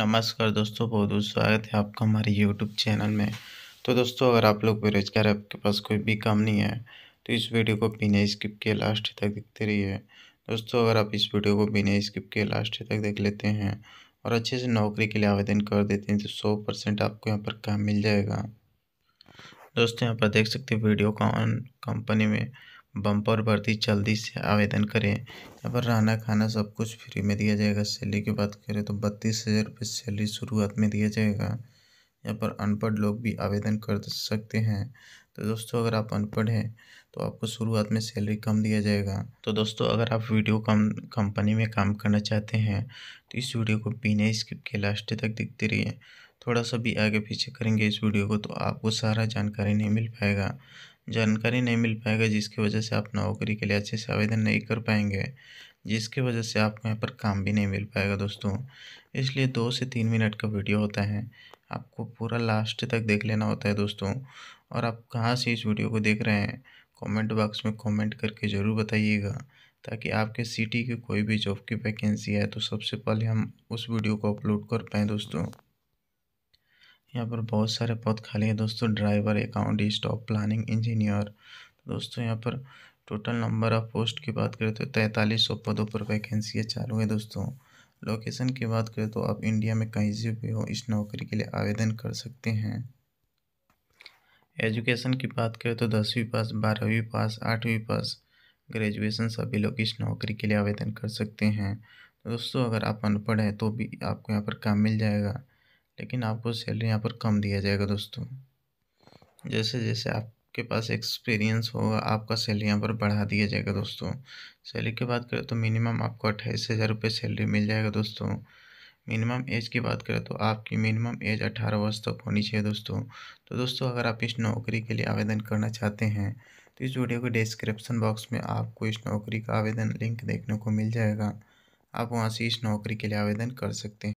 नमस्कार दोस्तों बहुत बहुत स्वागत है आपका हमारे यूट्यूब चैनल में तो दोस्तों अगर आप लोग बेरोजगार है आपके पास कोई भी काम नहीं है तो इस वीडियो को बिना स्किप के लास्ट तक देखते रहिए दोस्तों अगर आप इस वीडियो को बिना स्किप के लास्ट तक देख लेते हैं और अच्छे से नौकरी के लिए आवेदन कर देते हैं तो सौ परसेंट आपको यहाँ पर काम मिल जाएगा दोस्तों यहाँ पर देख सकते हैं वीडियो कॉन कंपनी में बम्पर भर्ती जल्दी से आवेदन करें यहाँ पर रहना खाना सब कुछ फ्री में दिया जाएगा सैलरी की बात करें तो बत्तीस हज़ार रुपये सैलरी शुरुआत में दिया जाएगा यहाँ पर अनपढ़ लोग भी आवेदन कर सकते हैं तो दोस्तों अगर आप अनपढ़ हैं तो आपको शुरुआत में सैलरी कम दिया जाएगा तो दोस्तों अगर आप वीडियो कम कंपनी में काम करना चाहते हैं तो इस वीडियो को बिना स्किप के लास्ट तक देखते रहिए थोड़ा सा भी आगे पीछे करेंगे इस वीडियो को तो आपको सारा जानकारी नहीं मिल पाएगा जानकारी नहीं मिल पाएगा जिसकी वजह से आप नौकरी के लिए अच्छे से आवेदन नहीं कर पाएंगे जिसकी वजह से आपको यहाँ पर काम भी नहीं मिल पाएगा दोस्तों इसलिए दो से तीन मिनट का वीडियो होता है आपको पूरा लास्ट तक देख लेना होता है दोस्तों और आप कहाँ से इस वीडियो को देख रहे हैं कमेंट बॉक्स में कमेंट करके ज़रूर बताइएगा ताकि आपके सिटी की कोई भी जॉब की वैकेंसी है तो सबसे पहले हम उस वीडियो को अपलोड कर पाएँ दोस्तों यहाँ पर बहुत सारे पद खाली हैं दोस्तों driver account stop planning engineer दोस्तों यहाँ पर टोटल नंबर ऑफ पोस्ट की बात करें तो तैंतालीस सौ पदों पर वैकेंसियाँ चालू हैं दोस्तों लोकेशन की बात करें तो आप इंडिया में कहीं से भी हो इस नौकरी के लिए आवेदन कर सकते हैं एजुकेशन की बात करें तो दसवीं पास बारहवीं पास आठवीं पास ग्रेजुएशन सभी लोग इस नौकरी के लिए आवेदन कर सकते हैं दोस्तों अगर आप अनपढ़ हैं तो भी आपको यहाँ पर काम मिल जाएगा लेकिन आपको सैलरी यहाँ पर कम दिया जाएगा दोस्तों जैसे जैसे आपके पास एक्सपीरियंस होगा आपका सैलरी यहाँ पर बढ़ा दिया जाएगा दोस्तों सैलरी की बात करें तो मिनिमम आपको अट्ठाईस हज़ार रुपये सैलरी मिल जाएगा दोस्तों मिनिमम एज की बात करें तो आपकी मिनिमम एज अठारह वर्ष तक होनी चाहिए दोस्तों तो दोस्तों अगर आप इस नौकरी के लिए आवेदन करना चाहते हैं तो इस वीडियो के डिस्क्रिप्शन बॉक्स में आपको इस नौकरी का आवेदन लिंक देखने को मिल जाएगा आप वहाँ से इस नौकरी के लिए आवेदन कर सकते हैं